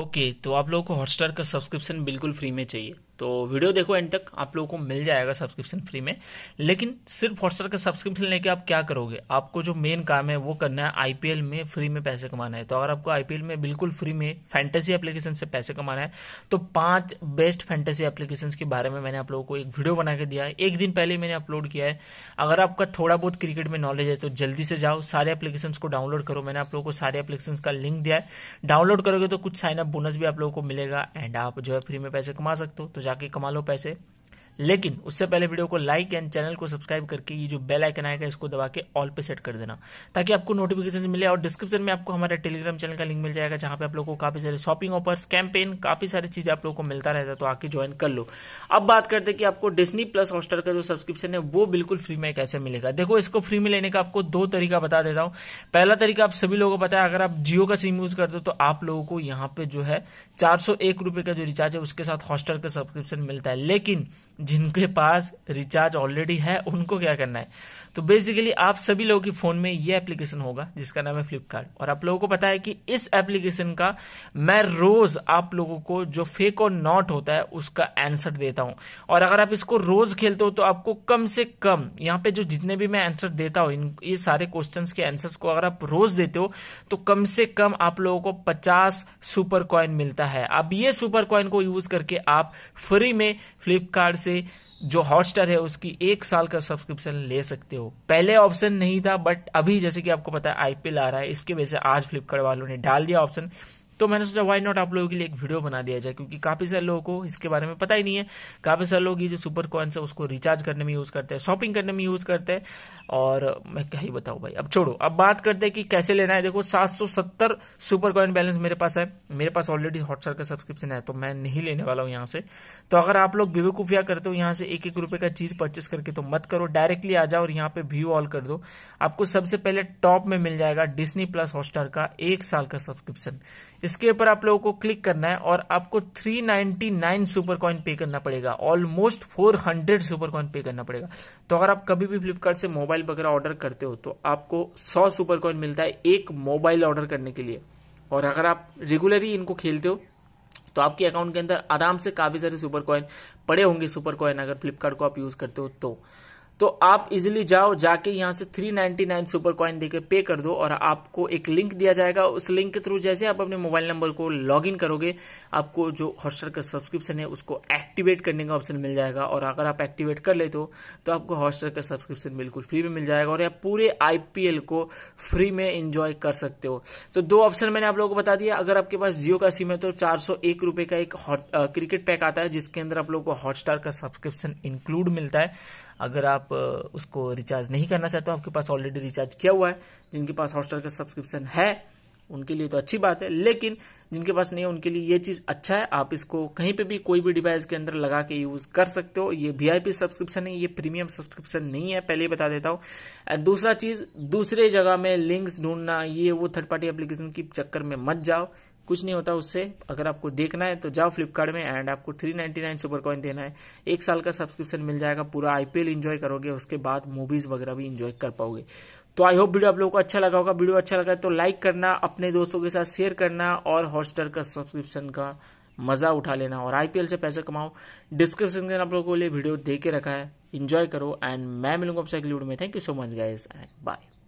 okay तो आप लोगों को हॉटस्टार का सब्सक्रिप्शन बिल्कुल फ्री में चाहिए तो वीडियो देखो एंड तक आप लोगों को मिल जाएगा सब्सक्रिप्शन फ्री में लेकिन सिर्फ हॉटस्टार का सब्सक्रिप्शन लेके आप क्या करोगे आपको जो मेन काम है वो करना है आईपीएल में फ्री में पैसे कमाना है तो अगर आपको आईपीएल में बिल्कुल फ्री में फैंटेसी एप्लीकेशन से पैसे कमाना है तो पांच बेस्ट फैंटेसी एप्लीकेशन के बारे में मैंने आप लोगों को एक वीडियो बना के दिया है एक दिन पहले मैंने अपलोड किया है अगर आपका थोड़ा बहुत क्रिकेट में नॉलेज है तो जल्दी से जाओ सारे एप्लीकेशन को डाउनलोड करो मैंने आप लोगों को सारे एप्लीकेशन का लिंक दिया है डाउनलोड करोगे तो कुछ साइन अप बोनस भी आप लोगों को मिलेगा एंड आप जो है फ्री में पैसे कमा सकते हो तो जाके कमा लो पैसे लेकिन उससे पहले वीडियो को लाइक एंड चैनल को सब्सक्राइब करके ये जो बेल आइकन आएगा इसको दबा के ऑल पे सेट कर देना ताकि आपको नोटिफिकेशन मिले और डिस्क्रिप्शन में आपको हमारे टेलीग्राम चैनल का लिंक मिल जाएगा जहां पे आप लोगों को काफी सारे शॉपिंग ऑफर्स कैंपेन काफी सारी चीजें आप लोगों को मिलता रहता तो आके ज्वाइन कर लो अब बात करते कि आपको डिस्नी प्लस हॉस्टर का जो सब्सक्रिप्शन है वो बिल्कुल फ्री में कैसे मिलेगा देखो इसको फ्री में लेने का आपको दो तरीका बता देता हूं पहला तरीका आप सभी लोगों को पता है अगर आप जियो का सिम यूज करते हो तो आप लोगों को यहाँ पे जो है चार का जो रिचार्ज है उसके साथ हॉस्टर का सब्सक्रिप्शन मिलता है लेकिन जिनके पास रिचार्ज ऑलरेडी है उनको क्या करना है तो बेसिकली आप सभी लोगों के फ़ोन में ये एप्लीकेशन होगा जिसका नाम है फ्लिपकार्ट और आप लोगों को पता है कि इस एप्लीकेशन का मैं रोज़ आप लोगों को जो फेक और नॉट होता है उसका आंसर देता हूं और अगर आप इसको रोज़ खेलते हो तो आपको कम से कम यहाँ पे जो जितने भी मैं आंसर देता हूं ये सारे क्वेश्चन के आंसर को अगर आप रोज़ देते हो तो कम से कम आप लोगों को पचास सुपर कॉइन मिलता है अब ये सुपर कॉइन को यूज़ करके आप फ्री में फ्लिपकार्ट से से जो हॉटस्टार है उसकी एक साल का सब्सक्रिप्शन ले सकते हो पहले ऑप्शन नहीं था बट अभी जैसे कि आपको पता है आईपीएल आ रहा है इसके वजह से आज फ्लिपकार्ट वालों ने डाल दिया ऑप्शन तो मैंने सोचा वाई नॉट आप लोगों के लिए एक वीडियो बना दिया जाए क्योंकि काफी सारे लोगों को इसके बारे में पता ही नहीं है काफी सारे लोग ये जो सुपर कॉइन्स है उसको रिचार्ज करने में यूज करते हैं शॉपिंग करने में यूज करते हैं और मैं क्या ही बताऊं भाई अब छोड़ो अब बात करते हैं कि कैसे लेना है देखो 770 सुपर कॉइन बैलेंस मेरे पास है मेरे पास ऑलरेडी हॉटस्टार का सब्सक्रिप्शन है तो मैं नहीं लेने वाला हूँ यहाँ से तो अगर आप लोग बेवकूफिया करते हो यहाँ से एक एक रुपये का चीज परचेस करके तो मत करो डायरेक्टली आ जाओ और यहाँ पे व्यू ऑल कर दो आपको सबसे पहले टॉप में मिल जाएगा डिस्नी प्लस हॉटस्टार का एक साल का सब्सक्रिप्शन इसके ऊपर आप लोगों को क्लिक करना है और आपको 399 नाइन सुपर कॉइन पे करना पड़ेगा ऑलमोस्ट 400 हंड्रेड सुपर कॉइन पे करना पड़ेगा तो अगर आप कभी भी फ्लिपकार्ट से मोबाइल वगैरह ऑर्डर करते हो तो आपको 100 सुपर कॉइन मिलता है एक मोबाइल ऑर्डर करने के लिए और अगर आप रेगुलरली इनको खेलते हो तो आपके अकाउंट के अंदर आराम से काफ़ी सारे सुपर कॉइन पड़े होंगे सुपर कॉइन अगर फ्लिपकार्ट को आप यूज़ करते हो तो तो आप इजिली जाओ जाके यहाँ से 399 सुपर कॉइन देकर पे कर दो और आपको एक लिंक दिया जाएगा उस लिंक के थ्रू जैसे आप अपने मोबाइल नंबर को लॉगिन करोगे आपको जो हॉटस्टार का सब्सक्रिप्शन है उसको एक्टिवेट करने का ऑप्शन मिल जाएगा और अगर आप एक्टिवेट कर लेते हो तो आपको हॉटस्टार का सब्सक्रिप्शन बिल्कुल फ्री में मिल जाएगा और आप पूरे आई को फ्री में इंजॉय कर सकते हो तो दो ऑप्शन मैंने आप लोगों को बता दिया अगर आपके पास जियो का सिम है तो चार रुपए का एक क्रिकेट पैक आता है जिसके अंदर आप लोग को हॉटस्टार का सब्सक्रिप्शन इंक्लूड मिलता है अगर आप उसको रिचार्ज नहीं करना चाहते हो आपके पास ऑलरेडी रिचार्ज किया हुआ है जिनके पास हॉटस्टार का सब्सक्रिप्शन है उनके लिए तो अच्छी बात है लेकिन जिनके पास नहीं है उनके लिए ये चीज़ अच्छा है आप इसको कहीं पे भी कोई भी डिवाइस के अंदर लगा के यूज़ कर सकते हो ये वीआईपी सब्सक्रिप्शन है ये प्रीमियम सब्सक्रिप्शन नहीं है पहले ही बता देता हूँ दूसरा चीज़ दूसरे जगह में लिंक्स ढूंढना ये वो थर्ड पार्टी एप्लीकेशन की चक्कर में मत जाओ कुछ नहीं होता उससे अगर आपको देखना है तो जाओ फ्लिपकार्ट में एंड आपको three ninety nine super coin देना है एक साल का सब्सक्रिप्शन मिल जाएगा पूरा आईपीएल इंजॉय करोगे उसके बाद मूवीज़ वगैरह भी इंजॉय कर पाओगे तो आई होप वीडियो आप लोगों को अच्छा लगा होगा वीडियो अच्छा लगा तो लाइक करना अपने दोस्तों के साथ शेयर करना और हॉटस्टार का सब्सक्रिप्शन का मज़ा उठा लेना और आईपीएल से पैसे कमाओ डिस्क्रिप्शन के आप लोगों को लिए वीडियो दे के रखा है इंजॉय करो एंड मैं मिलूंगा आपसे अगली वीडियो में thank you so much guys and bye